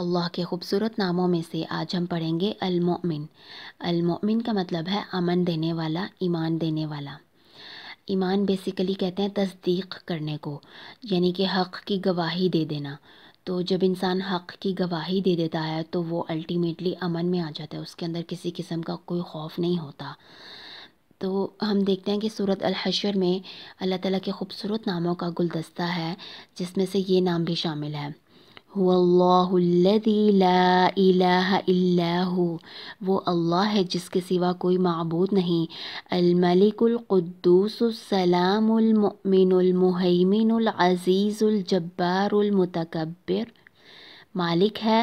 अल्लाह के खूबसूरत नामों में से आज हम पढ़ेंगे अलमोमिन अलमोमिन का मतलब है अमन देने वाला ईमान देने वाला ईमान बेसिकली कहते हैं तस्दीक करने को यानी कि हक़ की गवाही दे देना तो जब इंसान हक़ की गवाही दे देता है तो वो अल्टीमेटली अमन में आ जाता है उसके अंदर किसी किस्म का कोई खौफ नहीं होता तो हम देखते हैं कि सूरत अलहशर में अल्लाह ताला के खूबसूरत नामों का गुलदस्ता है जिसमें से ये नाम भी शामिल है हुआ वो अल्लाह है जिसके सिवा कोई मबूद नहीं अलमलिकुलक़ुद्दूसलामिनमहमिनज़ीज़ुलजब्बारमतकबर मालिक है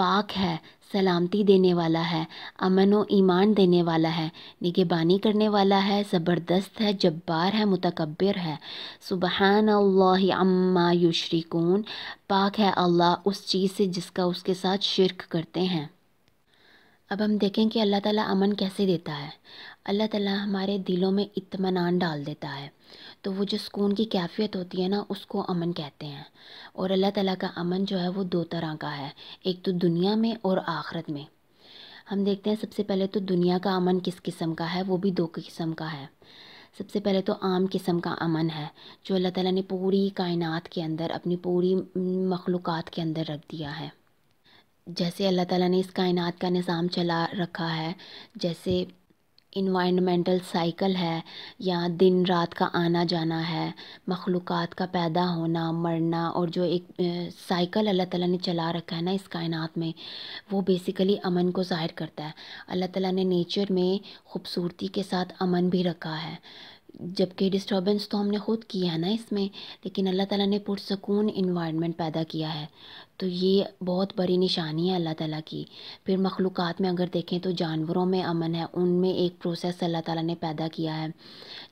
पाक है सलामती देने वाला है अमन व ईमान देने वाला है निगेबानी करने वाला है ज़बरदस्त है जब्बार है मुतकबर है सुबहान अल्लाह अम्मा युशरिकून पाक है अल्लाह उस चीज़ से जिसका उसके साथ शिरक करते हैं अब हम देखें कि अल्लाह ताला अमन कैसे देता है अल्लाह ताला हमारे दिलों में इतमान डाल देता है तो वो जो सुकून की कैफियत होती है ना उसको अमन कहते हैं और अल्लाह ताला का अमन जो है वो दो तरह का है एक तो दुनिया में और आखरत में हम देखते हैं सबसे पहले तो दुनिया का अमन किस किस्म का है वो भी दो किस्म का है सबसे पहले तो आम किस्म का अमन है जो अल्लाह ताला ने पूरी कायनात के अंदर अपनी पूरी मखलूक़ के अंदर रख दिया है जैसे अल्लाह ताला ने इस कायनात का निज़ाम चला रखा है जैसे इन्वायरमेंटल साइकिल है या दिन रात का आना जाना है मखलूक़ का पैदा होना मरना और जो एक साइकिल अल्लाह ताला ने चला रखा है ना इस कायनात में वो बेसिकली अमन को ज़ाहिर करता है अल्लाह ताला ने नेचर में ख़ूबसूरती के साथ अमन भी रखा है जबकि डिस्टर्बेंस तो हमने ख़ुद किया है ना इसमें लेकिन अल्लाह ताला ने पुरसकून इन्वायरमेंट पैदा किया है तो ये बहुत बड़ी निशानी है अल्लाह ताला की फिर मखलूक़ में अगर देखें तो जानवरों में अमन है उनमें एक प्रोसेस अल्लाह ताला ने पैदा किया है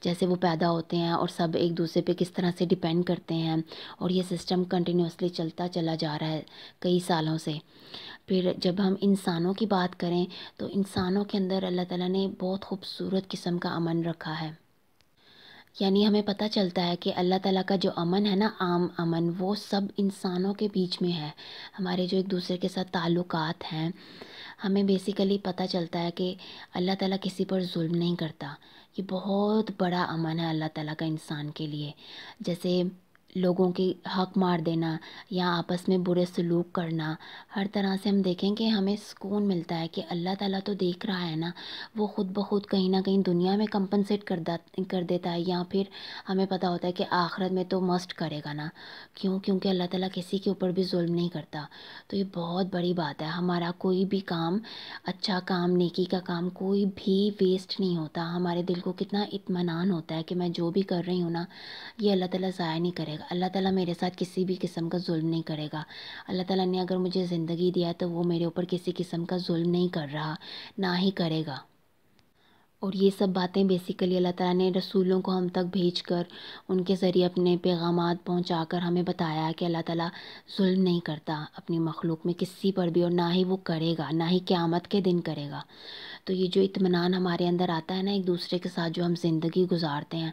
जैसे वो पैदा होते हैं और सब एक दूसरे पे किस तरह से डिपेंड करते हैं और ये सिस्टम कंटिन्यूसली चलता चला जा रहा है कई सालों से फिर जब हम इंसानों की बात करें तो इंसानों के अंदर अल्लाह तला ने बहुत खूबसूरत किस्म का अमन रखा है यानी हमें पता चलता है कि अल्लाह ताला का जो अमन है ना आम अमन वो सब इंसानों के बीच में है हमारे जो एक दूसरे के साथ ताल्लुकात हैं हमें बेसिकली पता चलता है कि अल्लाह ताला किसी पर जुल्म नहीं करता ये बहुत बड़ा अमन है अल्लाह ताला का इंसान के लिए जैसे लोगों के हक मार देना या आपस में बुरे सलूक करना हर तरह से हम देखें कि हमें सुकून मिलता है कि अल्लाह ताला तो देख रहा है ना वो ख़ुद ब खुद कहीं ना कहीं दुनिया में कंपनसेट कर दा कर देता है या फिर हमें पता होता है कि आखिरत में तो मस्ट करेगा ना क्यों क्योंकि अल्लाह ताला किसी के ऊपर भी जुल्म नहीं करता तो ये बहुत बड़ी बात है हमारा कोई भी काम अच्छा काम नेकी का काम कोई भी वेस्ट नहीं होता हमारे दिल को कितना इतमान होता है कि मैं जो भी कर रही हूँ ना ये अल्लाह ताला ज़ाया नहीं करेगा जाएगा अल्लाह ताला मेरे साथ किसी भी किस्म का जुल्म नहीं करेगा अल्लाह ताला ने अगर मुझे ज़िंदगी दिया तो वो मेरे ऊपर किसी किस्म का जुल्म नहीं कर रहा ना ही करेगा और ये सब बातें बेसिकली अल्लाह ताला ने रसूलों को हम तक भेज कर उनके ज़रिए अपने पैगाम पहुँचा कर हमें बताया कि अल्लाह ताला जुल्म नहीं करता अपनी मखलूक में किसी पर भी और ना ही वो करेगा ना ही क़्यामत के दिन करेगा तो ये जो इतमान हमारे अंदर आता है ना एक दूसरे के साथ जो हम ज़िंदगी गुजारते हैं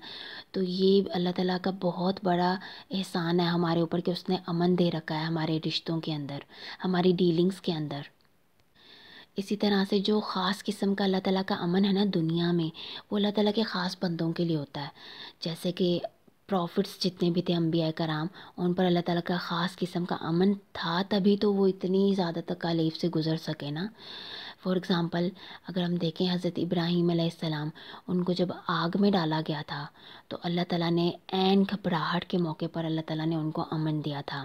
तो ये अल्लाह ताला का बहुत बड़ा एहसान है हमारे ऊपर कि उसने अमन दे रखा है हमारे रिश्तों के अंदर हमारी डीलिंग्स के अंदर इसी तरह से जो ख़ास किस्म का अल्लाह ताला का अमन है ना दुनिया में वो अल्लाह ताला के ख़ास बंदों के लिए होता है जैसे कि प्रॉफिट्स जितने भी थे अम्बिया कराम उन पर अल्लाह ताला का ख़ास किस्म का अमन था तभी तो वो इतनी ज़्यादा तकालीफ से गुज़र सके ना फ़ॉर एग्ज़ाम्पल अगर हम देखें हज़रत इब्राहिम सलाम उनको जब आग में डाला गया था तो अल्लाह ताला ने एन घबराहट के मौके पर अल्लाह ताला ने उनको अमन दिया था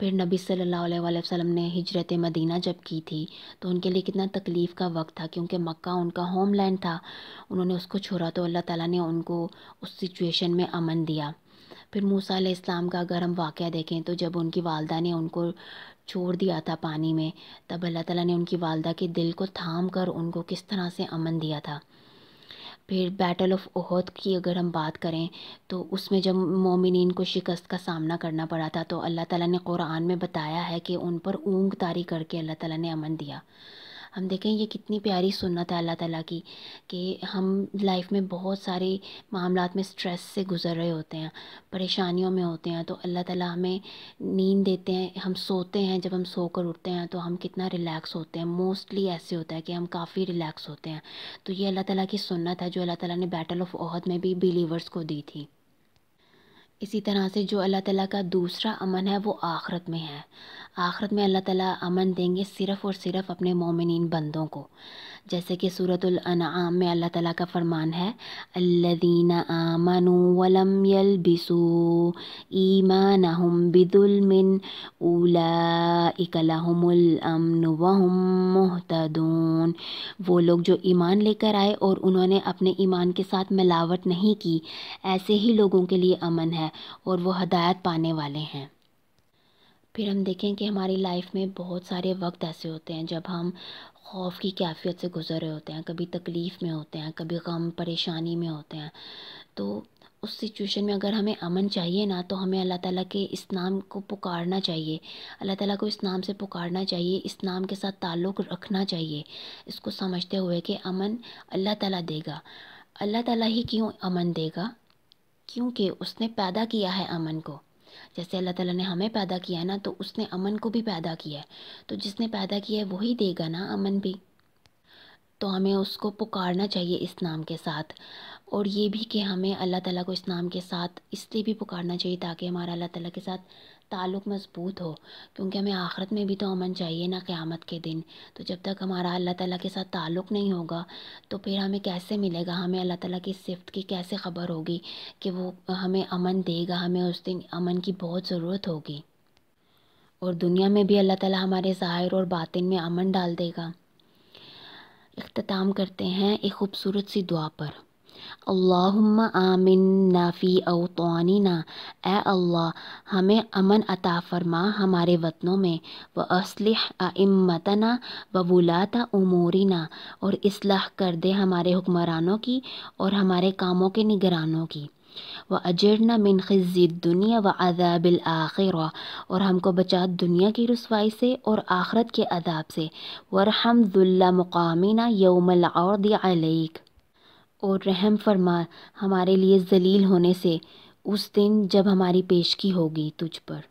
फिर नबी सल्लल्लाहु अलैहि वसल्लम ने हिजरत मदीना जब की थी तो उनके लिए कितना तकलीफ़ का वक्त था क्योंकि मक्का उनका होमलैंड था उन्होंने उसको छोड़ा तो अल्लाह ताला ने उनको उस सिचुएशन में अमन दिया फिर मूसा इस्लाम का अगर हम वाक़ देखें तो जब उनकी वालदा ने उनको छोड़ दिया था पानी में तब अल्लाह ताला ने उनकी वालदा के दिल को थाम कर उनको किस तरह से अमन दिया था फिर बैटल ऑफ ओहद की अगर हम बात करें तो उसमें जब मोमिन को शिकस्त का सामना करना पड़ा था तो अल्लाह ताला ने कुरान में बताया है कि उन पर ऊँग तारी करके अल्लाह ताला ने अमन दिया हम देखें ये कितनी प्यारी सुन्नत है अल्लाह ताला की कि हम लाइफ में बहुत सारे मामला में स्ट्रेस से गुज़र रहे होते हैं परेशानियों में होते हैं तो अल्लाह ताला हमें नींद देते हैं हम सोते हैं जब हम सोकर उठते हैं तो हम कितना रिलैक्स होते हैं मोस्टली ऐसे होता है कि हम काफ़ी रिलैक्स होते हैं तो ये अल्लाह ताला की सुन्नत है जो अल्लाह ताला ने बैटल ऑफ ओहद में भी बिलीवर्स को दी थी इसी तरह से जो अल्लाह ताला का दूसरा अमन है वो आखरत में है आखिरत में अल्लाह ताला अमन देंगे सिर्फ़ और सिर्फ़ अपने मोमिन बंदों को जैसे कि सूरतुल्आम में अल्लाह ताला का फ़रमान है अल्लदीना आमनु वलम यलबिसु ईमान बिदुलमिन उला इकलाहमुल अमन वहम मोहतदून वो लोग जो ईमान लेकर आए और उन्होंने अपने ईमान के साथ मिलावट नहीं की ऐसे ही लोगों के लिए अमन है और वो हदायत पाने वाले हैं फिर हम देखें कि हमारी लाइफ में बहुत सारे वक्त ऐसे होते हैं जब हम खौफ की कैफियत से गुज़र रहे होते हैं कभी तकलीफ़ में होते हैं कभी गम परेशानी में होते हैं तो उस सिचुएशन में अगर हमें अमन चाहिए ना तो हमें अल्लाह ताला के इस नाम को पुकारना चाहिए अल्लाह ताला को इस नाम से पुकारना चाहिए इस नाम के साथ ताल्लुक़ रखना चाहिए इसको समझते हुए कि अमन अल्लाह ताला देगा अल्लाह ताला ही क्यों अमन देगा क्योंकि उसने पैदा किया है अमन को जैसे अल्लाह ताला ने हमें पैदा किया है ना तो उसने अमन को भी पैदा किया है तो जिसने पैदा किया है वही देगा ना अमन भी तो हमें उसको पुकारना चाहिए इस नाम के साथ और ये भी कि हमें अल्लाह ताला को इस नाम के साथ इसलिए भी पुकारना चाहिए ताकि हमारा अल्लाह ताला के साथ ताल्लुक़ मज़बूत हो क्योंकि हमें आख़रत में भी तो अमन चाहिए ना क़यामत के दिन तो जब तक हमारा अल्लाह ताला के साथ ताल्लुक़ नहीं होगा तो फिर हमें कैसे मिलेगा हमें अल्लाह ताला की सिफ़त की कैसे ख़बर होगी कि वो हमें अमन देगा हमें उस दिन अमन की बहुत ज़रूरत होगी और दुनिया में भी अल्लाह ताला हमारे ज़ाहिर और बातिन में अमन डाल देगा अख्ताम करते हैं एक ख़ूबसूरत सी दुआ पर अल्लाहुम्मा आमिन नाफ़ी अवतानिना ए अल्लाह हमें अमन अता फरमा हमारे वतनों में व असलह अम्मतना व उमूरीना और इसलाह कर दे हमारे हुक्मरानों की और हमारे कामों के निगरानों की व अजरना मिन खज़ी दुनिया व अदाबिल आखिर और हमको बचा दुनिया की रसवाई से और आखरत के अदाब से वरहमदुल्ला मकामिना यौमल और अलैक और रहम फरमा हमारे लिए जलील होने से उस दिन जब हमारी पेशगी होगी तुझ पर